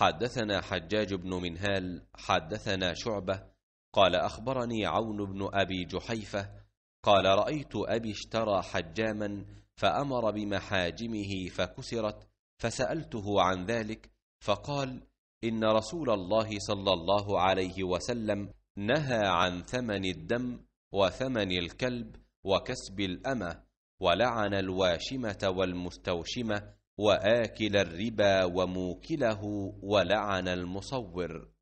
حدثنا حجاج بن منهال حدثنا شعبة قال أخبرني عون بن أبي جحيفة قال رأيت أبي اشترى حجاما فأمر بمحاجمه فكسرت فسألته عن ذلك فقال إن رسول الله صلى الله عليه وسلم نهى عن ثمن الدم وثمن الكلب وكسب الأمة ولعن الواشمة والمستوشمة واكل الربا وموكله ولعن المصور